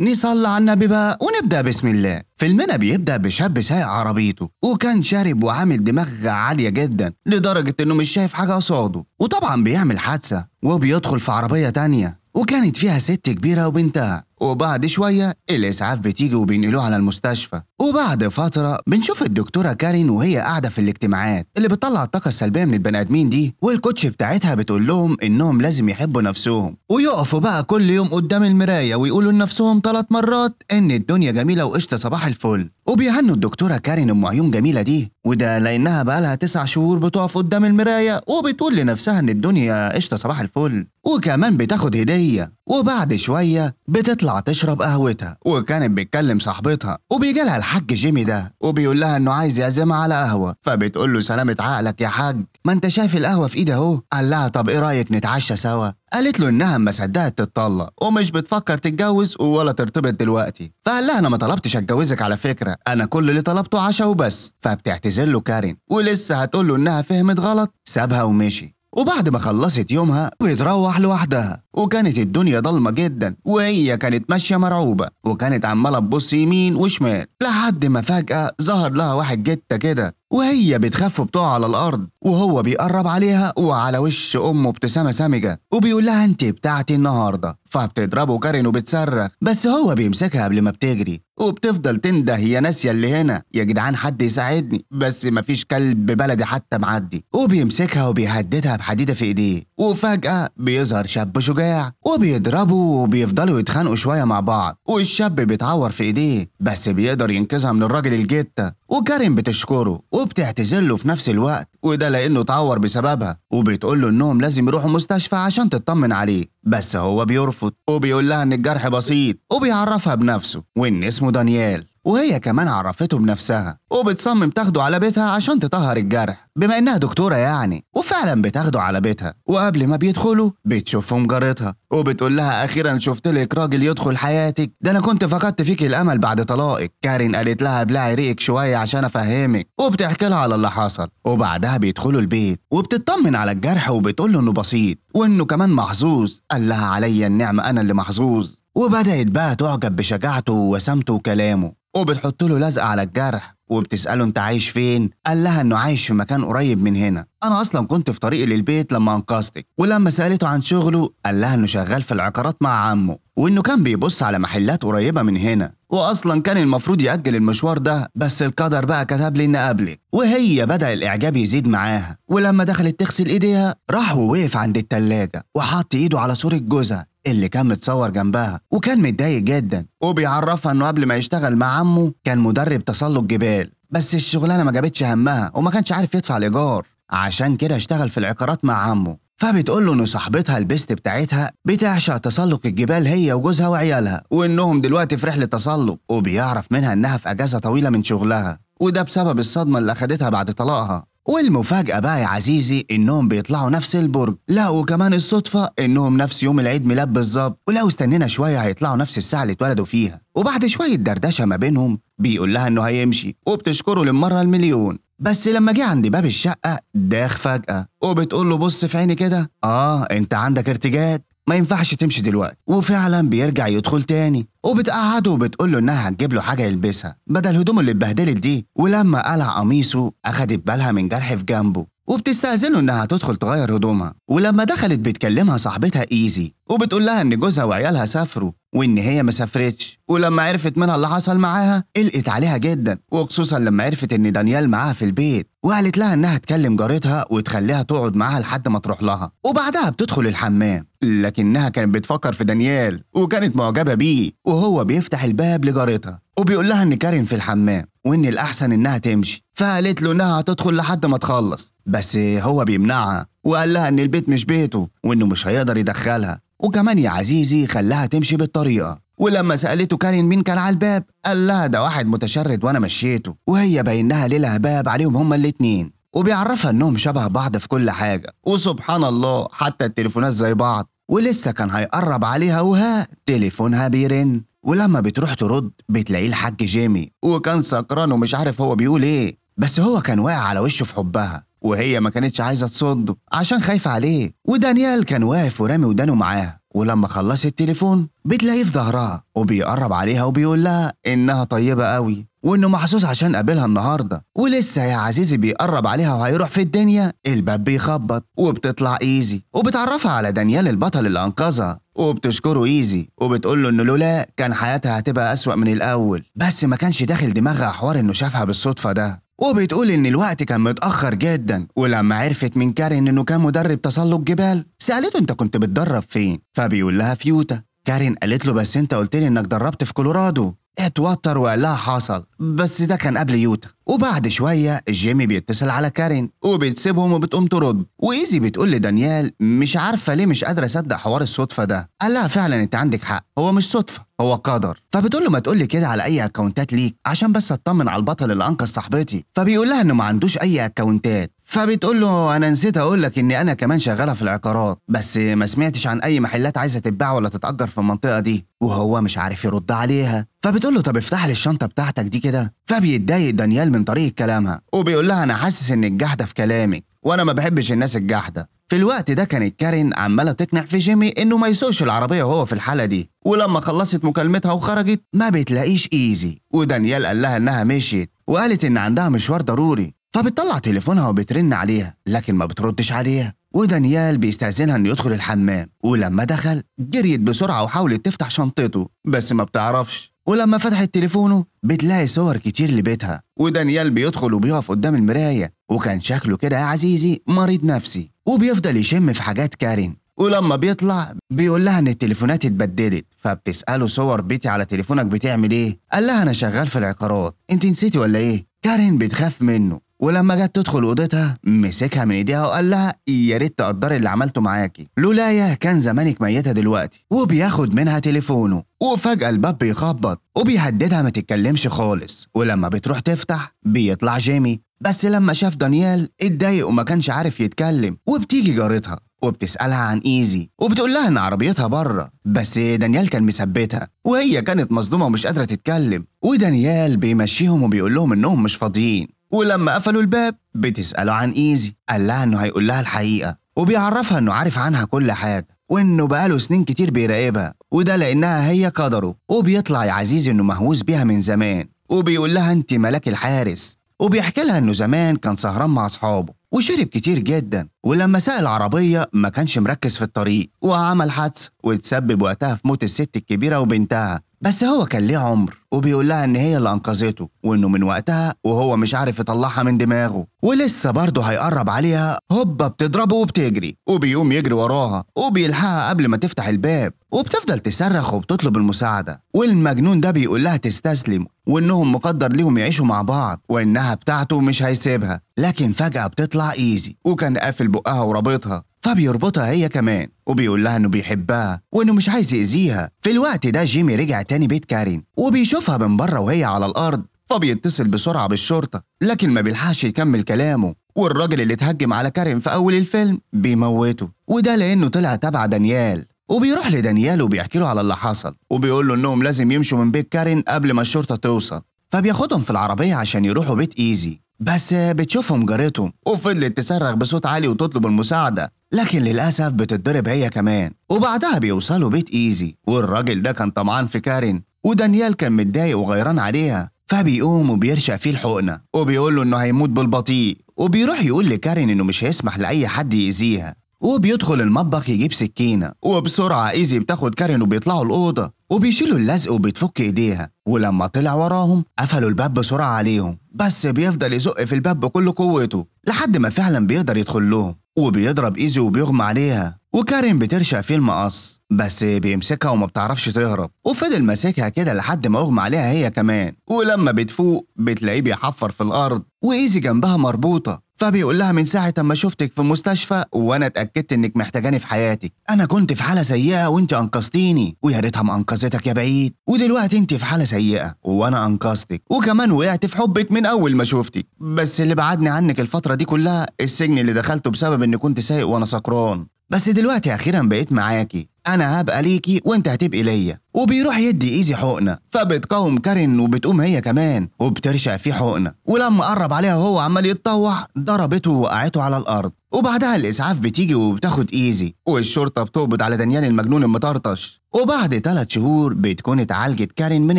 نصلى على النبي بقى ونبدا بسم الله فيلمنا بيبدا بشاب سايق عربيته وكان شارب وعامل دماغ عاليه جدا لدرجه انه مش شايف حاجه قصاده وطبعا بيعمل حادثه وبيدخل في عربيه تانية وكانت فيها ست كبيره وبنتها وبعد شويه الاسعاف بتيجي وبينقلوه على المستشفى وبعد فترة بنشوف الدكتورة كارين وهي قاعدة في الاجتماعات اللي بتطلع الطاقة السلبية من البني آدمين دي والكوتش بتاعتها بتقول لهم إنهم لازم يحبوا نفسهم ويقفوا بقى كل يوم قدام المراية ويقولوا لنفسهم ثلاث مرات إن الدنيا جميلة وقشطة صباح الفل وبيهنوا الدكتورة كارين أم عيون جميلة دي وده لأنها بقى لها تسع شهور بتقف قدام المراية وبتقول لنفسها إن الدنيا قشطة صباح الفل وكمان بتاخد هدية وبعد شوية بتطلع تشرب قهوتها وكانت بتكلم صاحبتها وبيجي لها الحاج جيمي ده وبيقول لها انه عايز يعزمها على قهوه فبتقول له سلامه عقلك يا حاج ما انت شايف القهوه في ايدي اهو قال لها طب ايه رايك نتعشى سوا قالت له انها ما صدقت تتطلق ومش بتفكر تتجوز ولا ترتبط دلوقتي فقال لها انا ما طلبتش اتجوزك على فكره انا كل اللي طلبته عشاء وبس فبتعتذر له كارين ولسه هتقول له انها فهمت غلط سابها ومشي وبعد ما خلصت يومها بتروح لوحدها وكانت الدنيا ضلمة جدا وهي كانت ماشية مرعوبة وكانت عمالة تبص يمين وشمال لحد ما فجأة ظهر لها واحد جتة كده وهي بتخاف بتقع على الأرض وهو بيقرب عليها وعلى وش أمه ابتسامة سامجة وبيقول لها أنت بتاعتي النهاردة فبتضربه كارين وبتصرخ بس هو بيمسكها قبل ما بتجري وبتفضل تنده يا ناسية اللي هنا يا جدعان حد يساعدني بس مفيش كلب بلدي حتى معدي وبيمسكها وبيهددها بحديدة في ايديه وفجأة بيظهر شاب شجاع وبيضربه وبيفضلوا يتخانقوا شوية مع بعض والشاب بيتعور في ايديه بس بيقدر ينقذها من الراجل الجتة وكريم بتشكره وبتعتزله في نفس الوقت وده لانه اتعور بسببها وبتقول له انهم لازم يروحوا مستشفى عشان تطمن عليه بس هو بيرفض وبيقول لها ان الجرح بسيط وبيعرفها بنفسه وان اسمه دانيال وهي كمان عرفته بنفسها وبتصمم تاخده على بيتها عشان تطهر الجرح بما إنها دكتورة يعني وفعلا بتاخده على بيتها وقبل ما بيدخلوا بتشوفهم جارتها وبتقول لها أخيرا شفت لك راجل يدخل حياتك ده أنا كنت فقدت فيك الأمل بعد طلاقك كارين قالت لها ابلعي ريقك شوية عشان أفهمك وبتحكي لها على اللي حصل وبعدها بيدخلوا البيت وبتطمن على الجرح وبتقول له إنه بسيط وإنه كمان محظوظ قال لها عليا النعمة أنا اللي محظوظ وبدأت بقى تعجب بشجاعته ووسامته وكلامه وبتحط له لزقه على الجرح وبتساله انت عايش فين قال لها انه عايش في مكان قريب من هنا انا اصلا كنت في طريقي للبيت لما انقذتك ولما سالته عن شغله قال لها انه شغال في العقارات مع عمه وإنه كان بيبص على محلات قريبة من هنا وأصلا كان المفروض يأجل المشوار ده بس القدر بقى كتب لي إن أقابلك وهي بدأ الإعجاب يزيد معاها ولما دخلت تغسل إيديها راح ووقف عند التلاجة وحط إيده على صورة جوزها اللي كان متصور جنبها وكان متضايق جدا وبيعرفها إنه قبل ما يشتغل مع عمه كان مدرب تسلق جبال بس الشغلانة ما جابتش همها وما كانش عارف يدفع الإيجار عشان كده اشتغل في العقارات مع عمه فبتقول له إن صاحبتها البست بتاعتها بتعشق تسلق الجبال هي وجوزها وعيالها وإنهم دلوقتي في رحلة تسلق وبيعرف منها إنها في أجازة طويلة من شغلها وده بسبب الصدمة اللي أخدتها بعد طلاقها والمفاجأة بقى يا عزيزي إنهم بيطلعوا نفس البرج، لا وكمان الصدفة إنهم نفس يوم العيد ميلاد بالظبط، ولو استنينا شوية هيطلعوا نفس الساعة اللي اتولدوا فيها، وبعد شوية دردشة ما بينهم بيقول لها إنه هيمشي وبتشكره للمرة المليون، بس لما جه عند باب الشقة داخ فجأة وبتقول له بص في عيني كده آه أنت عندك ارتجاج ما ينفعش تمشي دلوقتي وفعلا بيرجع يدخل تاني وبتقعده وبتقول له انها هتجيب له حاجه يلبسها بدل هدومه اللي اتبهدلت دي ولما قلع قميصه اخدت بالها من جرح في جنبه وبتستأذنه انها تدخل تغير هدومها ولما دخلت بتكلمها صاحبتها ايزي وبتقول لها ان جوزها وعيالها سافروا وإن هي ما سافرتش ولما عرفت منها اللي حصل معاها قلقت عليها جدا وخصوصا لما عرفت إن دانيال معاها في البيت وقالت لها إنها تكلم جارتها وتخليها تقعد معاها لحد ما تروح لها وبعدها بتدخل الحمام لكنها كانت بتفكر في دانيال وكانت معجبة بيه وهو بيفتح الباب لجارتها وبيقول لها إن كارين في الحمام وإن الأحسن إنها تمشي فقالت له إنها هتدخل لحد ما تخلص بس هو بيمنعها وقال لها إن البيت مش بيته وإنه مش هيقدر يدخلها وكمان يا عزيزي خلاها تمشي بالطريقة ولما سألته كارين مين كان على الباب قال لها ده واحد متشرد وأنا مشيته وهي باينها ليلة باب عليهم هما الاتنين وبيعرفها إنهم شبه بعض في كل حاجة وسبحان الله حتى التليفونات زي بعض ولسه كان هيقرب عليها وها تليفونها بيرن ولما بتروح ترد بتلاقيه الحاج جيمي وكان سكران ومش عارف هو بيقول ايه بس هو كان واقع على وشه في حبها وهي ما كانتش عايزة تصده عشان خايفة عليه ودانيال كان واقف ورامي ودانه معاها ولما خلصت التليفون بتلاقيه في ظهرها وبيقرب عليها وبيقول لها إنها طيبة قوي وإنه محظوظ عشان قابلها النهاردة ولسه يا عزيزي بيقرب عليها وهيروح في الدنيا الباب بيخبط وبتطلع إيزي وبتعرفها على دانيال البطل اللي أنقذها وبتشكره ايزي وبتقول له انه لولا كان حياتها هتبقى اسوأ من الاول بس ما كانش داخل دماغها حوار انه شافها بالصدفه ده وبتقول إن الوقت كان متأخر جدا ولما عرفت من كارين إنه كان مدرب تسلق جبال سألته أنت كنت بتدرب فين فبيقول لها فيوتا كارين قالت له بس أنت قلت لي إنك دربت في كولورادو اتوتر وقال لها حصل بس ده كان قبل يوتا وبعد شوية جيمي بيتصل على كارين وبتسيبهم وبتقوم ترد وإيزي بتقول لدانيال مش عارفة ليه مش قادرة أصدق حوار الصدفة ده قال لها فعلا أنت عندك حق هو مش صدفة هو قدر فبتقول له ما تقول كده على أي أكونتات ليك عشان بس أطمن على البطل اللي أنقذ صاحبتي فبيقول لها إنه ما عندوش أي أكونتات فبتقول له انا نسيت اقول لك اني انا كمان شغاله في العقارات بس ما سمعتش عن اي محلات عايزه تتباع ولا تتاجر في المنطقه دي وهو مش عارف يرد عليها فبتقول له طب افتح لي الشنطه بتاعتك دي كده فبيتضايق دانيال من طريقه كلامها وبيقول لها انا حاسس انك جاحده في كلامك وانا ما بحبش الناس الجاحده في الوقت ده كانت كارين عماله تقنع في جيمي انه ما يسوقش العربيه وهو في الحاله دي ولما خلصت مكالمتها وخرجت ما بتلاقيش ايزي ودانيال قال لها انها مشيت وقالت ان عندها مشوار ضروري فبتطلع تليفونها وبترن عليها لكن ما بتردش عليها ودانيال بيستأذنها انه يدخل الحمام ولما دخل جريت بسرعة وحاولت تفتح شنطته بس ما بتعرفش ولما فتحت تليفونه بتلاقي صور كتير لبيتها ودانيال بيدخل وبيقف قدام المراية وكان شكله كده يا عزيزي مريض نفسي وبيفضل يشم في حاجات كارين ولما بيطلع بيقول لها ان التليفونات اتبدلت فبتساله صور بيتي على تليفونك بتعمل ايه قال لها انا شغال في العقارات انت نسيتي ولا ايه كارين بتخاف منه ولما جت تدخل اوضتها مسكها من ايديها وقال لها يا ريت تقدري اللي عملته معاكي لولايا كان زمانك ميته دلوقتي وبياخد منها تليفونه وفجأة الباب بيخبط وبيهددها ما تتكلمش خالص ولما بتروح تفتح بيطلع جيمي بس لما شاف دانيال اتضايق وما كانش عارف يتكلم وبتيجي جارتها وبتسألها عن إيزي وبتقول لها إن عربيتها بره بس دانيال كان مثبتها وهي كانت مصدومة ومش قادرة تتكلم ودانيال بيمشيهم وبيقول لهم إنهم مش فاضيين ولما قفلوا الباب بتسأله عن إيزي قال لها إنه هيقول لها الحقيقة وبيعرفها إنه عارف عنها كل حاجة وإنه بقاله سنين كتير بيراقبها وده لأنها هي قدره وبيطلع يا عزيزي إنه مهووس بيها من زمان وبيقول لها أنت ملاك الحارس وبيحكي لها إنه زمان كان سهران مع أصحابه وشرب كتير جدا ولما سأل العربية ما كانش مركز في الطريق وعمل حادثة وتسبب وقتها في موت الست الكبيرة وبنتها بس هو كان ليه عمر وبيقول لها ان هي اللي انقذته وانه من وقتها وهو مش عارف يطلعها من دماغه ولسه برضه هيقرب عليها هوبا بتضربه وبتجري وبيقوم يجري وراها وبيلحقها قبل ما تفتح الباب وبتفضل تصرخ وبتطلب المساعده والمجنون ده بيقول لها تستسلم وانهم مقدر ليهم يعيشوا مع بعض وانها بتاعته مش هيسيبها لكن فجاه بتطلع ايزي وكان قافل بقها ورابطها فبيربطها هي كمان وبيقول لها انه بيحبها وانه مش عايز يأذيها في الوقت ده جيمي رجع تاني بيت كارين وبيشوفها من بره وهي على الارض فبيتصل بسرعة بالشرطة لكن ما بيلحقش يكمل كلامه والراجل اللي اتهجم على كارين في أول الفيلم بيموته وده لأنه طلع تبع دانيال وبيروح لدانيال وبيحكي له على اللي حصل وبيقول له إنهم لازم يمشوا من بيت كارين قبل ما الشرطة توصل فبياخدهم في العربية عشان يروحوا بيت إيزي بس بتشوفهم جارته وفضلت تصرخ بصوت عالي وتطلب المساعدة لكن للأسف بتتضرب هي كمان وبعدها بيوصلوا بيت إيزي والراجل ده كان طمعان في كارين ودانيال كان متضايق وغيران عليها فبيقوم وبيرشق فيه الحقنة وبيقول له إنه هيموت بالبطيء وبيروح يقول لكارين إنه مش هيسمح لأي حد يأذيها وبيدخل المطبخ يجيب سكينة وبسرعة إيزي بتاخد كارين وبيطلعوا الأوضة وبيشيلوا اللزق وبتفك ايديها ولما طلع وراهم قفلوا الباب بسرعة عليهم بس بيفضل يزق في الباب بكل قوته لحد ما فعلا بيقدر يدخل لهم وبيضرب ايزي وبيغمى عليها وكارين بترشق فيه المقص بس بيمسكها وما بتعرفش تهرب وفضل ماسكها كده لحد ما اغمى عليها هي كمان ولما بتفوق بتلاقيه بيحفر في الارض وايزي جنبها مربوطه فبيقول لها من ساعة ما شفتك في المستشفى وأنا اتأكدت إنك محتاجاني في حياتك، أنا كنت في حالة سيئة وأنت أنقذتيني، ويا ريتها ما أنقذتك يا بعيد، ودلوقتي أنت في حالة سيئة وأنا أنقذتك، وكمان وقعت في حبك من أول ما شفتك، بس اللي بعدني عنك الفترة دي كلها السجن اللي دخلته بسبب إني كنت سايق وأنا سكران، بس دلوقتي أخيرا بقيت معاكي، انا هبقى ليكي وانت هتبقي ليا وبيروح يدي ايزي حقنه فبتقاوم كارين وبتقوم هي كمان وبترشق فيه حقنه ولما قرب عليها وهو عمال يتطوح ضربته ووقعته على الارض وبعدها الاسعاف بتيجي وبتاخد ايزي والشرطه بتقبض على دانيال المجنون المطرطش وبعد ثلاث شهور بتكون اتعالجت كارين من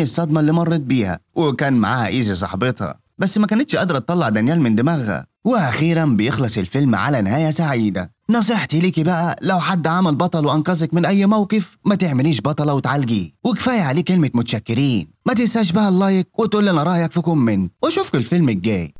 الصدمه اللي مرت بيها وكان معاها ايزي صاحبتها بس ما كانتش قادره تطلع دانيال من دماغها واخيرا بيخلص الفيلم على نهايه سعيده نصيحتي ليكي بقى لو حد عمل بطل وانقذك من اي موقف ما تعمليش بطله وتعالجيه وكفايه عليه كلمه متشكرين ما تنساش بقى اللايك وتقول لنا رايك في كومنت واشوفكم الفيلم الجاي